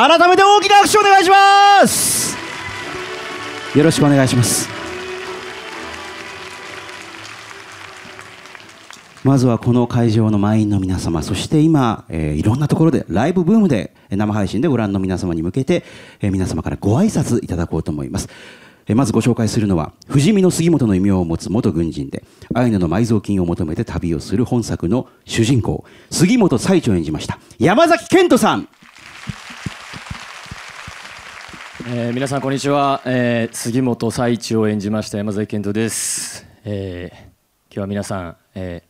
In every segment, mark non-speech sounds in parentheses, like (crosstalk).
改めて大きな拍手お願いしますよろしくお願いしますまずはこの会場の満員の皆様そして今、えー、いろんなところでライブブームで生配信でご覧の皆様に向けて、えー、皆様からご挨拶いただこうと思います。まずご紹介するのは、不死身の杉本の異名を持つ元軍人で、アイヌの埋蔵金を求めて旅をする本作の主人公、杉本最長を演じました、山崎賢人さん。えー、皆さんこんにちは、えー、杉本彩一を演じました山添健人です、えー、今日は皆さん、え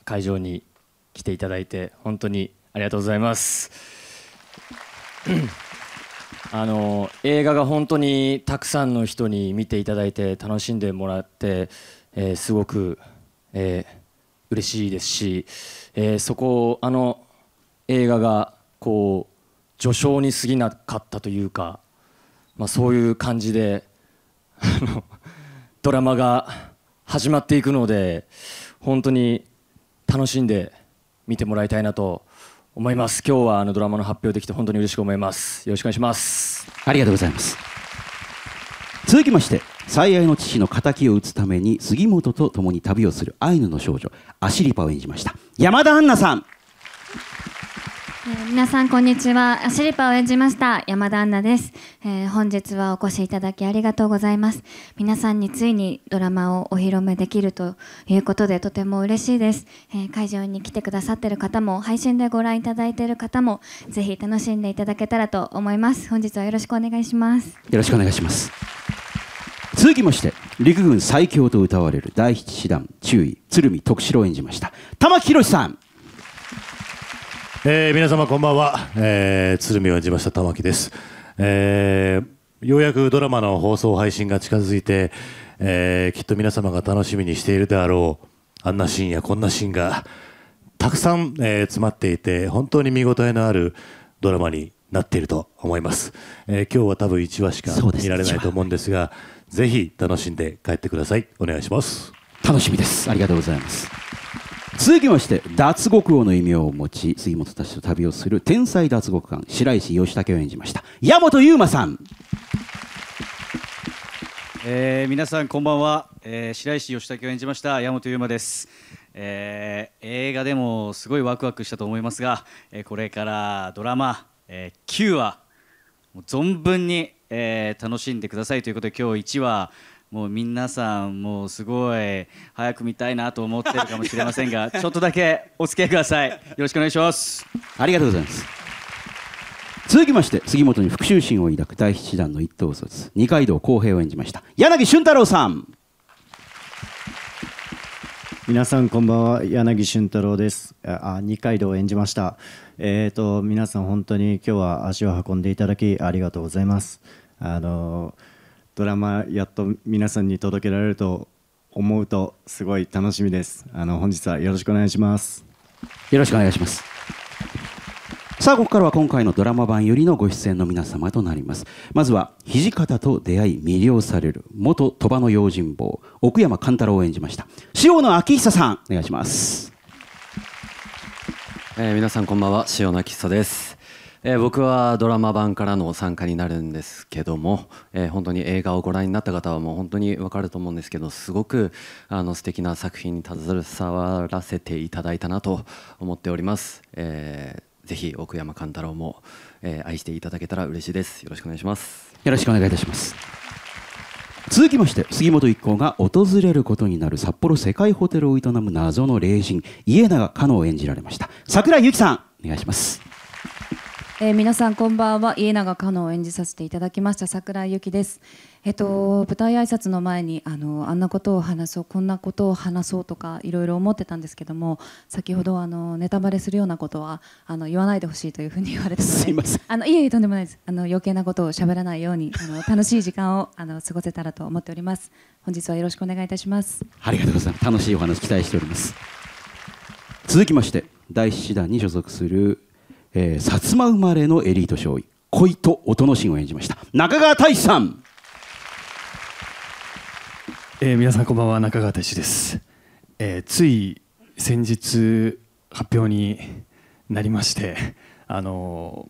ー、会場に来ていただいて本当にありがとうございます (clears throat) あの映画が本当にたくさんの人に見ていただいて楽しんでもらって、えー、すごく、えー、嬉しいですし、えー、そこあの映画がこう序章に過ぎなかったというか、まあ、そういう感じでドラマが始まっていくので本当に楽しんで見てもらいたいなと思います今日はあのドラマの発表できて本当に嬉しく思いますよろしくお願いしますありがとうございます続きまして最愛の父の敵を討つために杉本と共に旅をするアイヌの少女アシリパを演じました山田杏奈さんえ皆さんこんにちはシリパを演じました山田アンナです、えー、本日はお越しいただきありがとうございます皆さんについにドラマをお披露目できるということでとても嬉しいです、えー、会場に来てくださってる方も配信でご覧いただいている方もぜひ楽しんでいただけたらと思います本日はよろしくお願いしますよろしくお願いします続きまして陸軍最強と歌われる第7師団注意鶴見徳志郎演じました玉木宏さんえー、皆様こんばんは、えー、鶴見を演じました玉木です、えー、ようやくドラマの放送配信が近づいて、えー、きっと皆様が楽しみにしているであろうあんなシーンやこんなシーンがたくさん、えー、詰まっていて本当に見応えのあるドラマになっていると思います、えー、今日は多分1話しか見られないと思うんですがぜひ楽しんで帰ってくださいお願いします楽しみですありがとうございます続きまして脱獄王の異名を持ち杉本たちと旅をする天才脱獄官白石義武を演じました山本優馬さん、えー、皆さんこんばんは、えー、白石義武を演じました山本優馬です、えー、映画でもすごいワクワクしたと思いますが、えー、これからドラマ、えー、9話存分に、えー、楽しんでくださいということで今日1話もう皆さんもうすごい早く見たいなと思ってるかもしれませんがちょっとだけお付き合いくださいよろしくお願いしますありがとうございます続きまして杉本に復讐心を抱く第七弾の一等卒二階堂浩平を演じました柳俊太郎さん皆さんこんばんは柳俊太郎ですあ二階堂を演じましたえっ、ー、と皆さん本当に今日は足を運んでいただきありがとうございますあのードラマやっと皆さんに届けられると思うとすごい楽しみですあの本日はよろしくお願いしますよろしくお願いしますさあここからは今回のドラマ版よりのご出演の皆様となりますまずは土方と出会い魅了される元鳥羽の用心棒奥山勘太郎を演じました塩野昭久さんお願いします、えー、皆さんこんばんは塩野昭久ですえー、僕はドラマ版からの参加になるんですけども、えー、本当に映画をご覧になった方はもう本当に分かると思うんですけどすごくあの素敵な作品に携わらせていただいたなと思っております、えー、ぜひ奥山勘太郎も、えー、愛していただけたら嬉しいですよろしくお願いしますよろしくお願いいたします続きまして杉本一行が訪れることになる札幌世界ホテルを営む謎の霊人家永加納を演じられました桜井由紀さんお願いしますえー、皆さんこんばんは家永香音を演じさせていただきました桜井由紀です、えっと、舞台挨拶の前にあのあんなことを話そうこんなことを話そうとかいろいろ思ってたんですけども先ほどあのネタバレするようなことはあの言わないでほしいというふうに言われたすいませんあのいえいえとんでもないですあの余計なことを喋らないようにあの楽しい時間をあの過ごせたらと思っております本日はよろしくお願いいたしますありがとうございます楽しいお話期待しております続きまして第7師団に所属するえー、薩摩生まれのエリート少尉恋と音のシーンを演じました中川大志さん、えー、皆さんこんばんは中川大志です、えー、つい先日発表になりましてあの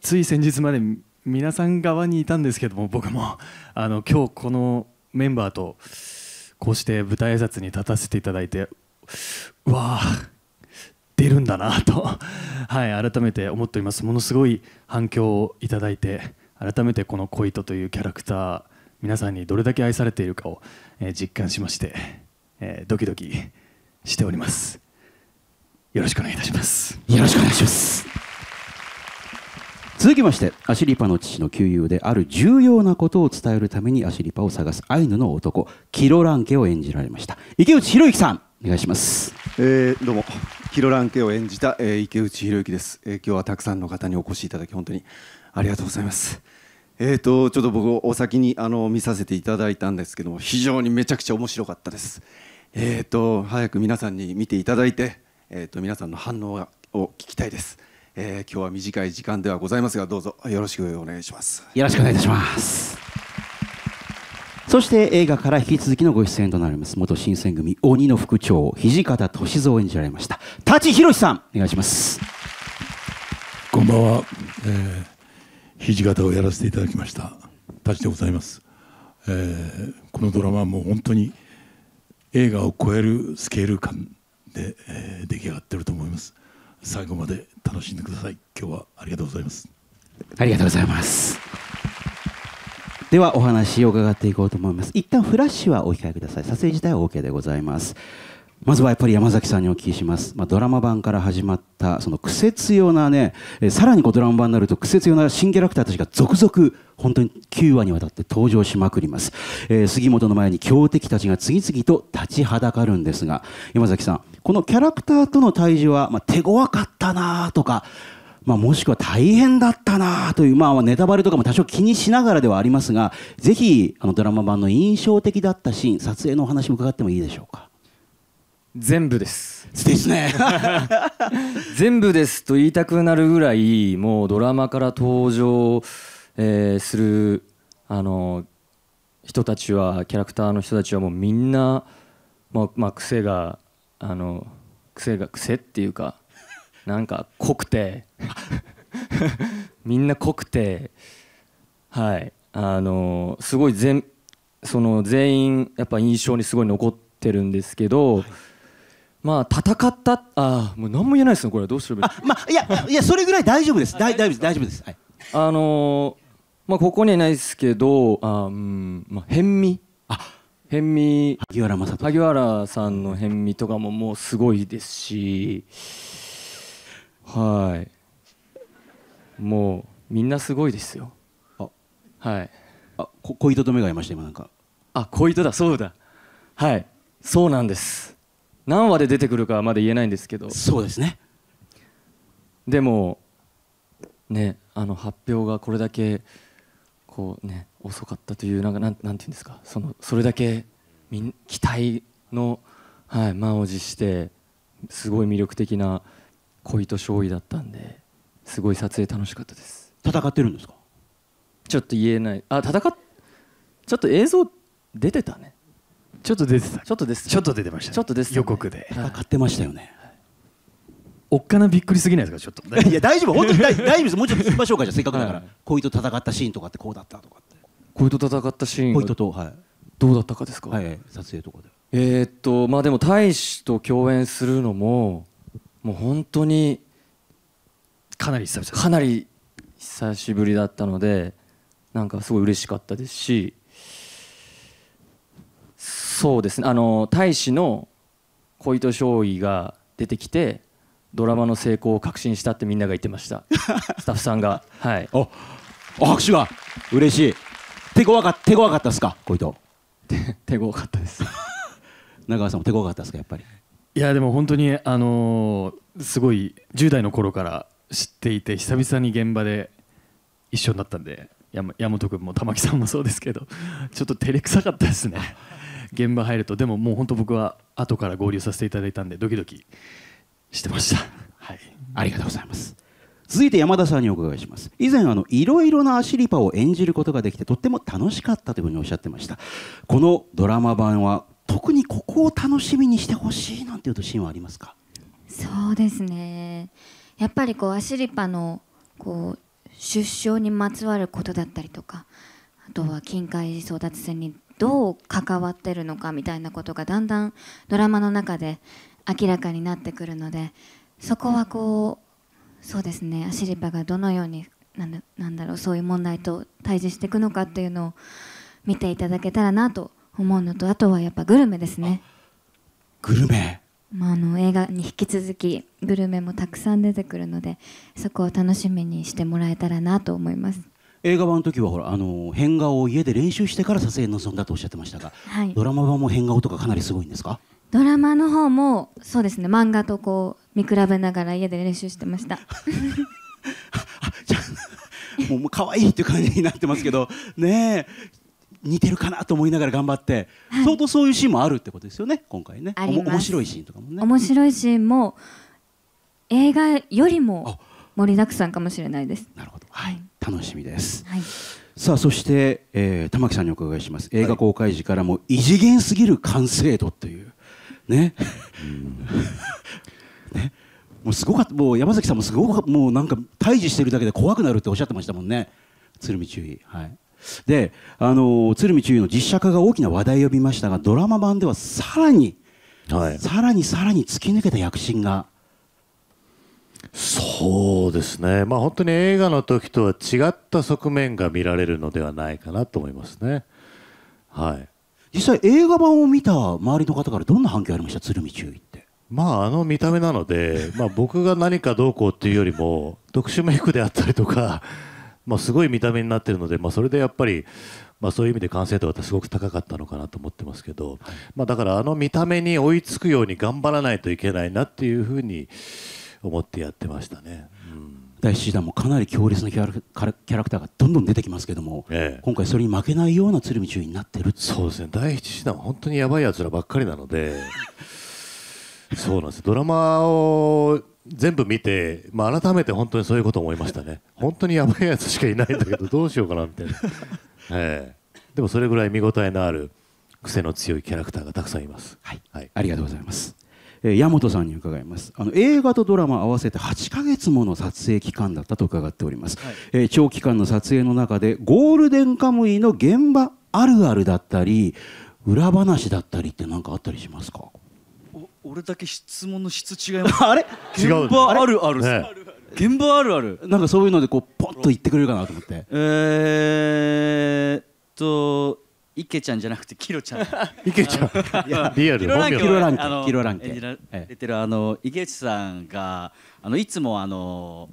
つい先日まで皆さん側にいたんですけども僕もあの今日このメンバーとこうして舞台挨拶に立たせていただいてわあ出るんだなと (laughs) はい、改めて思っております。ものすごい反響をいただいて、改めてこの小糸というキャラクター、皆さんにどれだけ愛されているかを、えー、実感しまして、えー、ドキドキしております。よろしくお願いいたします。よろしくお願いします。続きまして、アシリパの父の旧友である重要なことを伝えるためにアシリパを探すアイヌの男、キロランケを演じられました。池内博之さん。お願いします、えー、どうもヒロラン家を演じた、えー、池内博之です、えー、今日はたくさんの方にお越しいただき本当にありがとうございますえーと、ちょっと僕お先にあの見させていただいたんですけども非常にめちゃくちゃ面白かったですえっ、ー、と早く皆さんに見ていただいて、えーと、と皆さんの反応を聞きたいです、えー、今日は短い時間ではございますがどうぞよろしくお願いしますよろしくお願いいたしますそして映画から引き続きのご出演となります元新選組鬼の副長土方歳三演じられました舘ひろしさんお願いしますこんばんは、えー、土方をやらせていただきました舘でございます、えー、このドラマはもう本当に映画を超えるスケール感で、えー、出来上がっていると思います最後まで楽しんでください今日はありがとうございますありがとうございますではお話を伺っていこうと思います一旦フラッシュはお控えください撮影自体は OK でございますまずはやっぱり山崎さんにお聞きします、まあ、ドラマ版から始まったその苦節用なね、さらにこうドラマ版になると苦節用な新キャラクターたちが続々本当に9話にわたって登場しまくります、えー、杉本の前に強敵たちが次々と立ちはだかるんですが山崎さんこのキャラクターとの対峙は、まあ、手強かったなとかまあ、もしくは大変だったなという、まあ、ネタバレとかも多少気にしながらではありますが、ぜひあのドラマ版の印象的だったシーン、撮影のお話も伺ってもいいでしょうか。全部です。ですね。(laughs) 全部ですと言いたくなるぐらい、もうドラマから登場、えー、するあの人たちは、キャラクターの人たちはもうみんな、まあ、まあ、癖があの癖が癖っていうかなんか濃くて (laughs) みんな濃くてはいあのすごい全その全員やっぱ印象にすごい残ってるんですけど、はい、まあ戦ったああもう何も言えないですねこれどうすればいいまあいやいやそれぐらい大丈夫です大丈夫です大丈夫です、はい、あのまあここにはないですけどあうんまあ変味あ辺見萩原さんの辺見とかももうすごいですしはいもうみんなすごいですよあはいあこ小糸と目が合いました今なんかあ小糸だそうだはいそうなんです何話で出てくるかはまだ言えないんですけどそうですねでもねあの発表がこれだけこうね遅かったというなんかなんなんていうんですかそのそれだけみん期待の、はい、満を持してすごい魅力的な恋と勝利だったんですごい撮影楽しかったです戦ってるんですかちょっと言えないあ戦っちょっと映像出てたねちょっと出てたちょっと出てちょっと出てました、ね、ちょっと出て、ね、予告で戦ってましたよね、はい、おっかなびっくりすぎないですかちょっと (laughs) いや大丈夫本当に (laughs) 大丈夫ですもうちょっと聞きましょうかじゃせっかくだから、恋と戦ったシーンとかってこうだったとか恋と戦ったシーン恋ととはいどうだったかですか、はい、撮影とかでえっとまあでも大使と共演するのももう本当にかなり久々かなり久しぶりだったのでなんかすごい嬉しかったですしそうですねあの大使の小糸将尉が出てきてドラマの成功を確信したってみんなが言ってました (laughs) スタッフさんがはいおお拍手が嬉しい手強か (laughs) 手強かったですか小糸手強かったです中川さんも手強かったですかやっぱりいやでも本当にあのすごい10代の頃から知っていて久々に現場で一緒になったんで山本君も玉木さんもそうですけど (laughs) ちょっと照れくさかったですね現場入るとでももう本当僕は後から合流させていただいたんでドキドキしてました、はい、ありがとうございます続いて山田さんにお伺いします以前あのいろいろなアシリパを演じることができてとっても楽しかったというふうにおっしゃってましたこのドラマ版は特にここを楽しみにしてほしいなんていうとシーンはありますかそうですねやっぱりこうアシリパのこう出生にまつわることだったりとかあとは近海争奪戦にどう関わってるのかみたいなことがだんだんドラマの中で明らかになってくるのでそこはこうそうですねアシリパがどのようになんだなんだろうそういう問題と対峙していくのかっていうのを見ていただけたらなと思うのとあとはやっぱグルメですねグルメまあ、あの映画に引き続きグルメもたくさん出てくるのでそこを楽しみにしてもらえたらなと思います映画版の時はほらあの変顔を家で練習してから撮影に臨んだとおっしゃってましたが、はい、ドラマ版も変顔とかかなりすごいんですかドラマの方もそうですね漫画とこう見比べながら家で練習してました (laughs) もう可愛いっていう感じになってますけどねえ似てるかなと思いながら頑張って、はい、相当そういうシーンもあるってことですよね今回ね面白いシーンとかもね面白いシーンも、映画よりも盛りだくさんかもしれないですなるほど、はい、楽しみです、はい、さあそして、えー、玉木さんにお伺いします映画公開時からも異次元すぎる完成度というね (laughs) ねもうすごかったもう山崎さんもすごくもうなんか退治してるだけで怖くなるっておっしゃってましたもんね鶴見注意はいであの鶴見中尉の実写化が大きな話題を呼びましたがドラマ版ではさらに、はい、さらにさらに突き抜けた躍進がそうですね、まあ、本当に映画の時とは違った側面が見られるのではないかなと思いますね。はい、実際、映画版を見た周りの方からどんな反響ありました、鶴見中尉って。まあ、あの見た目なので、まあ、僕が何かどうこうっていうよりも、特殊メイクであったりとかすごい見た目になってるので、それでやっぱり、そういう意味で完成度はすごく高かったのかなと思ってますけど、まあ、だからあの見た目に追いつくように頑張らないといけないなっていうふうに思ってやってましたね。うん第7弾もかなり強烈なキャラキャラクターがどんどん出てきますけども、ええ、今回それに負けないような鶴見中になってるそうですね第7弾本当にやばいやつらばっかりなので (laughs) そうなんですドラマを全部見て、まあ、改めて本当にそういうこと思いましたね、(laughs) 本当にやばいやつしかいないんだけど、どうしようかなみたいな、(laughs) えー、でもそれぐらい見応えのある、癖の強いキャラクターがたくさんいます。はい、はい、ありがとうございます。えー、山本さんに伺いますあの映画とドラマ合わせて8か月もの撮影期間だったと伺っております、はい、えー、長期間の撮影の中でゴールデンカムイの現場あるあるだったり裏話だったりって何かあったりしますか俺だけ質問の質違います (laughs) あれ現場あるある、ね、現場あるあるなんかそういうのでこうポッと言ってくれるかなと思ってえーっとイケちゃんじゃなくてキロちゃん。(laughs) イケちゃん。リアル。キロランケ。キロランケ。キロランケ。出てるあの池内さんがあのいつもあの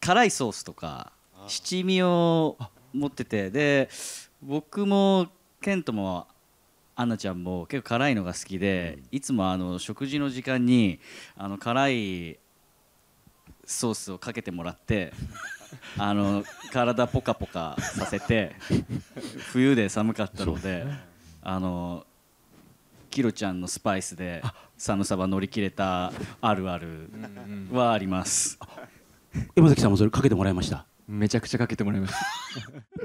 辛いソースとか七味を持っててで僕もケントもアンナちゃんも結構辛いのが好きで、いつもあの食事の時間にあの辛いソースをかけてもらって (laughs) あの体ポカポカさせて (laughs) 冬で寒かったので、ね、あのキロちゃんのスパイスで寒さは乗り切れたあるあるはあります。山崎さんもそれかけてもらいましためちゃくちゃかけてもらいました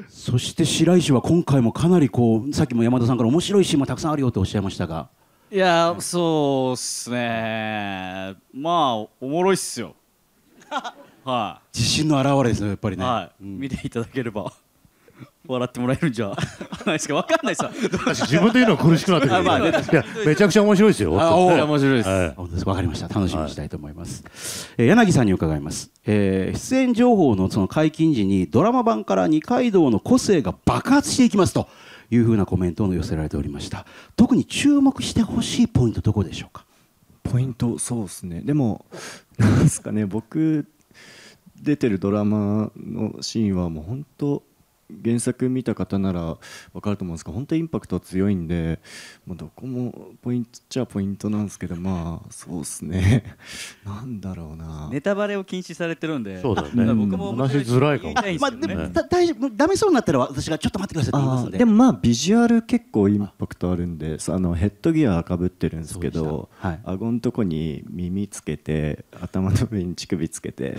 そして白石は今回もかなりこうさっきも山田さんから面白いシーンもたくさんあるよっておっしゃいましたがいやそうっすねまあおもろいっすよ (laughs) はい、自信の表れですねやっぱりね、はうん、見ていただければ笑ってもらえるんじゃないですか。(laughs) わかんないさ。自分で言うの苦しくなってくる。まあね、めちゃくちゃ面白いですよ。あ、面白いです。わ、はい、かりました。楽しみにしたいと思います。はい、柳さんに伺います、えー。出演情報のその解禁時にドラマ版から二階堂の個性が爆発していきますというふうなコメントを寄せられておりました。特に注目してほしいポイントどこでしょうか。ポイントそうですね。でもなんですかね僕出てるドラマのシーンはもう本当。原作見た方なら分かると思うんですが本当インパクト強いんでもうどこもポイントっちゃポイントなんですけどまあそうっすね (laughs) なんだろうなネタバレを禁止されてるんでそうだね僕も話しづらいかもしれで大丈夫ダメそうになったら私がちょっと待ってくださいって言いますででもまあビジュアル結構インパクトあるんであのヘッドギアかぶってるんですけど、はい、顎のとこに耳つけて頭の上に乳首つけて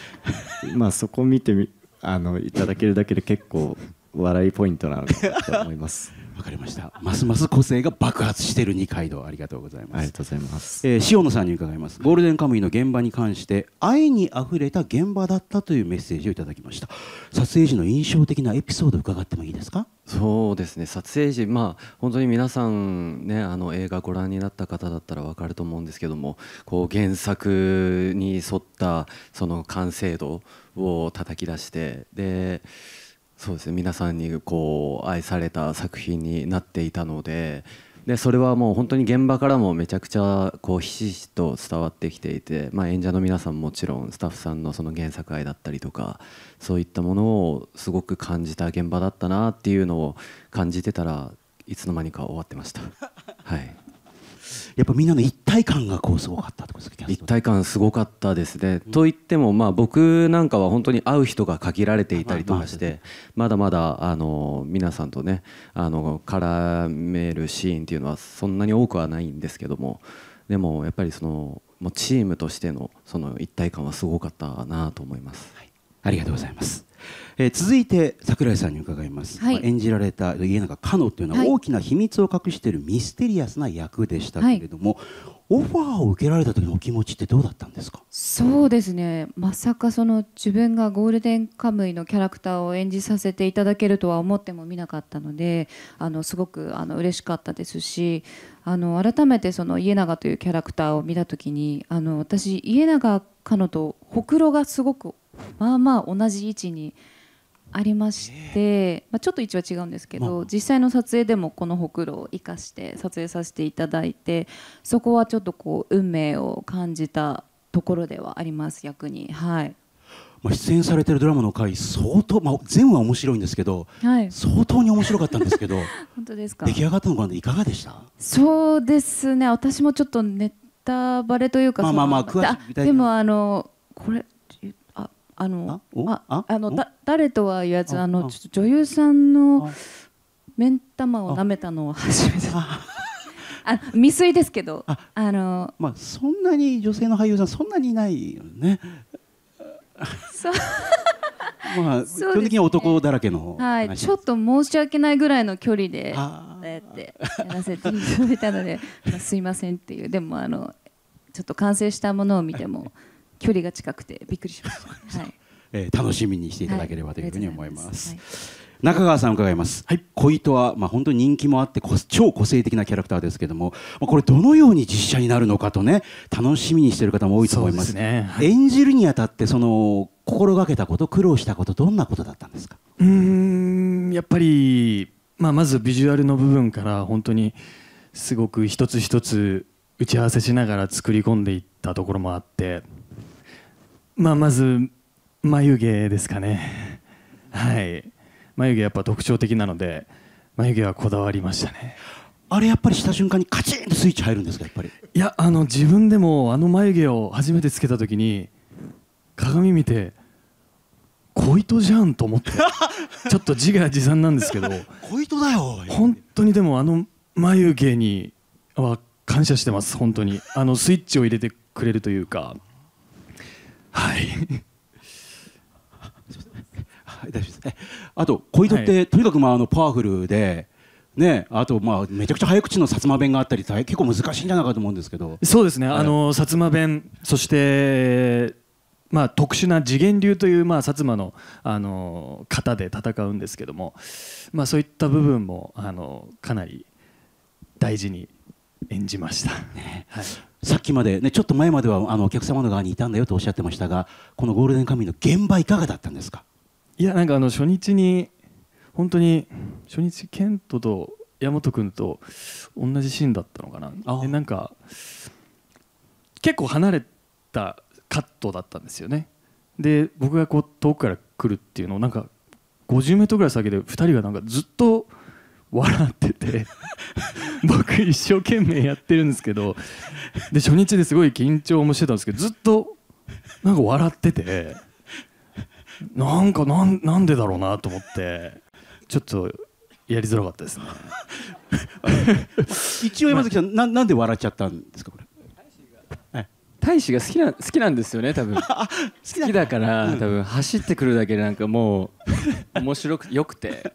(laughs) まあそこ見てみあのいただけるだけで結構笑いポイントなのかなと思います。(laughs) わかりました。ますます個性が爆発している二階堂ありがとうございます。ありがとうございます。えー、塩野さんに伺います。ゴールデンカムイの現場に関して愛に溢れた現場だったというメッセージをいただきました。撮影時の印象的なエピソードを伺ってもいいですか？そうですね撮影時、まあ、本当に皆さん、ね、あの映画ご覧になった方だったらわかると思うんですけどもこう原作に沿ったその完成度を叩き出してでそうですね皆さんにこう愛された作品になっていたのででそれはもう本当に現場からもめちゃくちゃこうひしひしと伝わってきていて、まあ、演者の皆さんもちろんスタッフさんのその原作愛だったりとかそういったものをすごく感じた現場だったなっていうのを感じてたらいつの間にか終わってました。(laughs) はいやっぱみんなの一体感がこうすごかったってことですか一体感すごかったですね、うん、といってもまあ僕なんかは本当に会う人が限られていたりとかして、まだまだあの皆さんとねあの絡めるシーンっていうのはそんなに多くはないんですけどもでもやっぱりそのもうチームとしてのその一体感はすごかったなと思います、はい、ありがとうございますえー、続いて桜井さんに伺います、はいまあ、演じられた家中かのというのは大きな秘密を隠しているミステリアスな役でしたけれども、はい、オファーを受けられた時のお気持ちってどうだったんですかそうですねまさかその自分がゴールデンカムイのキャラクターを演じさせていただけるとは思ってもみなかったのであのすごくあの嬉しかったですしあの改めてその家長というキャラクターを見た時にあの私家長かのとほくろがすごくまあまあ同じ位置にありまして、まあ、ちょっと位置は違うんですけど、実際の撮影でもこのほくろを生かして撮影させていただいてそこはちょっとこう運命を感じたところではあります逆にはい。まあ、出演されてるドラマの回相当、まあ、全話面白いんですけど、はい、相当に面白かったんですけど (laughs) 本当ですか出来上がったのかいかがでしたそうですね私もちょっとネタバレというかまあまあまあ詳しくでもあのこれあのあああのだ誰とは言わずあのちょっと女優さんの目ん玉を舐めたのは初めて。あ未遂ですけどあのまあそんなに女性の俳優さんそんなにいないよね。そう (laughs) まあ、基本的に男だらけの、はい、ちょっと申し訳ないぐらいの距離でやってやらせていただいたので、(laughs) まあ、すいませんっていうでもあのちょっと完成したものを見ても距離が近くてびっくりしました。はい、えー、楽しみにしていただければというふうに思います。はい中川さん伺います、はい、小糸は、まあ、本当に人気もあって超個性的なキャラクターですけれども、まあ、これどのように実写になるのかとね楽しみにしている方も多いと思いますね、はい、演じるにあたってその心がけたこと苦労したことどんなことだったんですかうんやっぱり、まあ、まずビジュアルの部分から本当にすごく一つ一つ打ち合わせしながら作り込んでいったところもあってまあ、まず眉毛ですかねはい眉毛やっぱ特徴的なので眉毛はこだわりましたねあれやっぱりした瞬間にカチンとスイッチ入るんですかやっぱりいやあの自分でもあの眉毛を初めてつけた時に鏡見て小糸じゃんと思ってちょっと自画自賛なんですけど小糸だよ本当にでもあの眉毛には感謝してます本当にあのスイッチを入れてくれるというかはいはい、(laughs) 大丈夫ですね。あと小糸って、はい、とにかくまああのパワフルで。ね、あとまあめちゃくちゃ早口の薩摩弁があったり結構難しいんじゃないかと思うんですけどそうですね、はい、あの薩摩弁そしてまあ、特殊な次元流という、まあ、薩摩の、あの方で戦うんですけども、まあ、そういった部分も、あのかなり大事に演じました、ねはい、さっきまで、ね、ちょっと前まではあのお客様の側にいたんだよとおっしゃってましたがこの「ゴールデンカムイ」の現場いかがだったんですかいやなんかあの初日に本当に初日ケントと大和君と同じシーンだったのかなあなんか結構離れたカットだったんですよねで僕がこう遠くから来るっていうのをなんか50メートルぐらい先で2人がなんかずっと笑ってて僕一生懸命やってるんですけどで初日ですごい緊張もしてたんですけどずっとなんか笑っててなんかなんなんでだろうなと思ってちょっとやりづらかったですね一応山崎さん、まあ、ななんで笑っちゃったんですかこれ大使が好きな好きなんですよね多分 (laughs) 好きだから、うん、多分走ってくるだけでなんかもう面白くよくて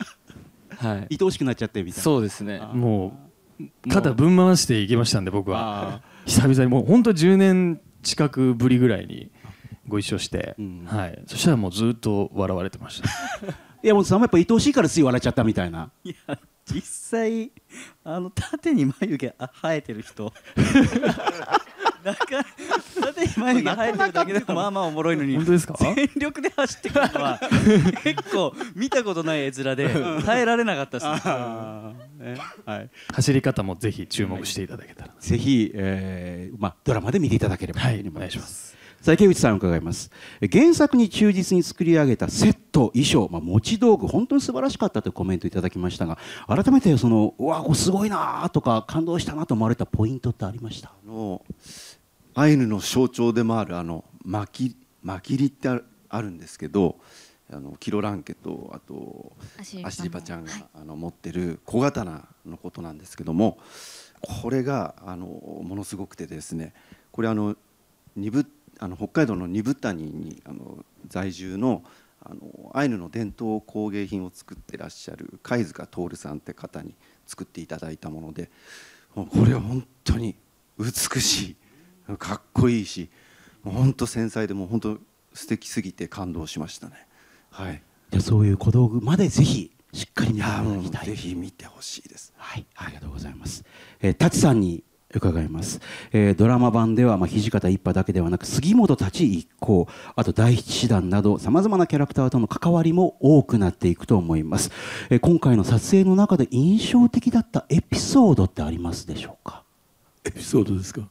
はい、愛おしくなっちゃってみたいなそうですねもう肩ぶん回していきましたんで僕は久々にもう本当10年近くぶりぐらいにご一緒して、うん、はい、そしたらもうずっと笑われてました山本 (laughs) さんもやっぱ愛おしいからつい笑っちゃったみたいないや実際あの縦に眉毛生えてる人 (laughs) なかだって眉に生えてるだけでもまあまあおもろいのに本当ですか全力で走ってくるのは (laughs) 結構見たことない絵面で耐えられなかったですねはい走り方もぜひ注目していただけたらぜひ、えーまあ、ドラマで見ていただければはいお願いしますさあ池内さん伺います原作に忠実に作り上げたセット衣装、まあ、持ち道具本当に素晴らしかったというコメントいただきましたが改めてそのうわすごいなとか感動したなと思われたポイントってありましたのアイヌの象徴でもあるあのまきまきりってあるんですけどあのキロランケとあとアシリパちゃんが、はい、あの持ってる小刀のことなんですけどもこれがあのものすごくてですねこれあのにぶあの北海道の二谷にあの在住のあのアイヌの伝統工芸品を作ってらっしゃる貝塚徹さんって方に作っていただいたものでこれは本当に美しいかっこいいしもう本当繊細でもう本当素敵すぎて感動しましたね。はい。じゃそういう小道具までぜひしっかり見ていただきたい。ぜひ見てほしいです。はい、ありがとうございます。えー、タチさんに伺います、えー、ドラマ版では、まあ、土方一派だけではなく杉本たち一行あと第七師団などさまざまなキャラクターとの関わりも多くなっていくと思います、えー、今回の撮影の中で印象的だったエピソードってありますでしょうかエピソードですか、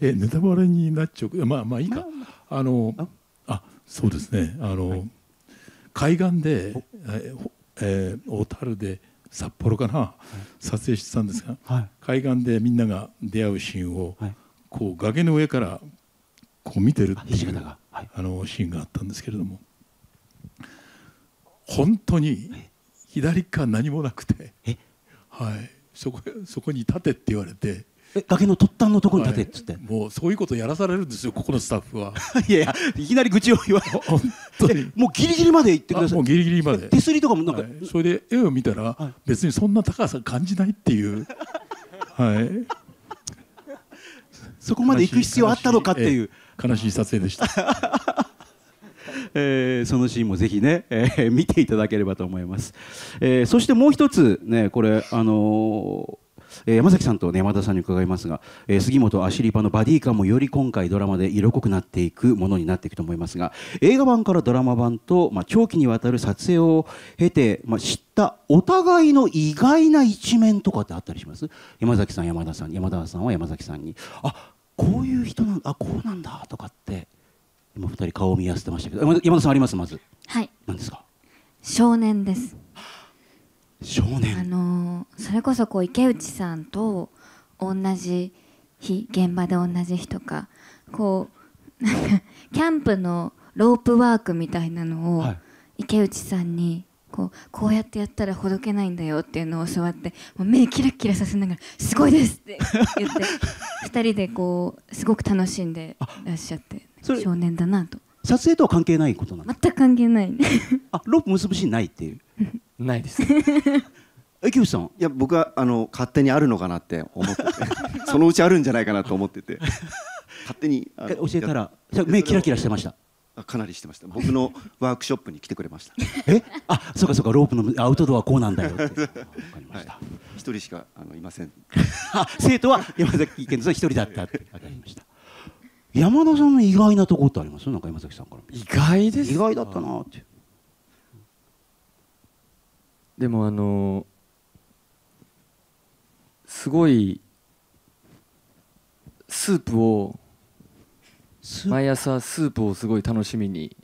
えネタバレになっちゃうまあまあいいか、あのあそうですねあの、はい、海岸で、えー、小樽で札幌かな、はい、撮影してたんですが、はい、海岸でみんなが出会うシーンを、こう崖の上からこう見てるっていうあ,、のシーンがあったんですけれども本当に左か何もなくてはい。そこそこに立てって言われてえ崖の突端のところに立てっつって、はい、もうそういうことやらされるんですよここのスタッフは (laughs) いやいやいきなり愚痴を言われもうギリギリまで行ってくださいもうギリギリまで手すりとかもなんか、はい、それで絵を見たら、はい、別にそんな高さ感じないっていうはいそこまで行く必要あったのかっていう悲しい撮影でした (laughs) えー、そのシーンもぜひね、えー、(laughs) 見ていただければと思います。えー、そしてもう一つねこれあのえー、山崎さんと、山田さんに伺いますが、え杉本アシリパのバディ感もより今回ドラマで色濃くなっていくものになっていくと思いますが映画版からドラマ版と、まあ、長期にわたる撮影を経て、まあ、知ったお互いの意外な一面とかってあったりします山崎さん山田さん山田さんは山崎さんにあこういう人なんあこうなんだとかって今二人顔を見合わせてましたけど山田さんありますまずはい何ですか少年です少年あのそれこそこう池内さんと同じ日現場で同じ日とかこうなんかキャンプのロープワークみたいなのを池内さんにこうこうやってやったらほどけないんだよっていうのを教わってもう目キラキラさせながら「すごいです!」って言って2 (laughs) 人でこうすごく楽しんでらっしゃって少年だなと撮影とは関係ないことなの全く関係ないあロープ結ぶシーンないっていう (laughs) ないです (laughs) え池内さんいや僕はあの勝手にあるのかなって思ってて (laughs) そのうちあるんじゃないかなと思ってて勝手に教えたら目キラキラしてましたかなりしてました僕のワークショップに来てくれましたえあそうかそうかロープのアウトドアこうなんだよっ分かりました一、はい、人しかあのいません生徒は山崎健人さん一人だったって分かりました山田さんの意外なとこってありますなんか山崎さんから意外です意外だったなってでもあのすごいスープを毎朝スープをすごい楽しみに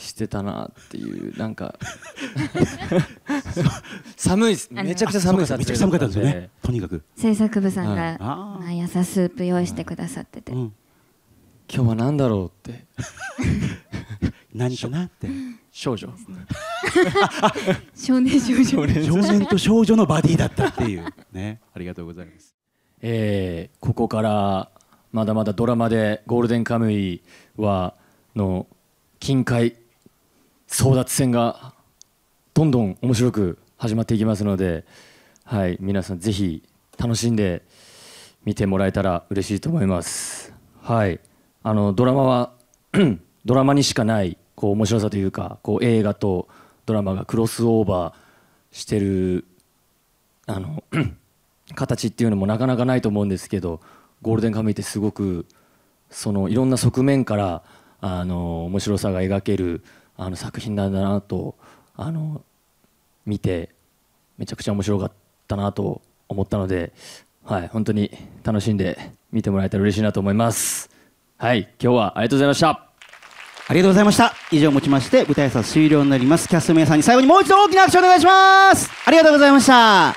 してたなっていうなんか (laughs) 寒いですめちゃくちゃ寒いめちゃくちゃ寒かったんですよねとにかく制作部さんが毎朝スープ用意してくださってて、今日は何だろうって (laughs) 何かなって少女少年少女少年と少女のバディだったっていうねありがとうございますえー、ここからまだまだドラマで「ゴールデンカムイは」の近海争奪戦がどんどん面白く始まっていきますので、はい、皆さんぜひ楽しんで見てもらえたら嬉しいと思います。はい、あのドラマは (clears throat) ドラマにしかないこう面白さというかこう映画とドラマがクロスオーバーしてるあの (clears throat) 形っていうのもなかなかないと思うんですけど「ゴールデンカムイ」ってすごくそのいろんな側面からあの面白さが描けるあの作品なんだなとあの見てめちゃくちゃ面白かったなと思ったので、はい、本当に楽しんで見てもらえたら嬉しいなと思います。はい、今日はありがとうございました。ありがとうございました。以上をもちまして、舞台挨拶終了になります。キャストの皆さんに最後にもう一度大きな拍手お願いします。ありがとうございました。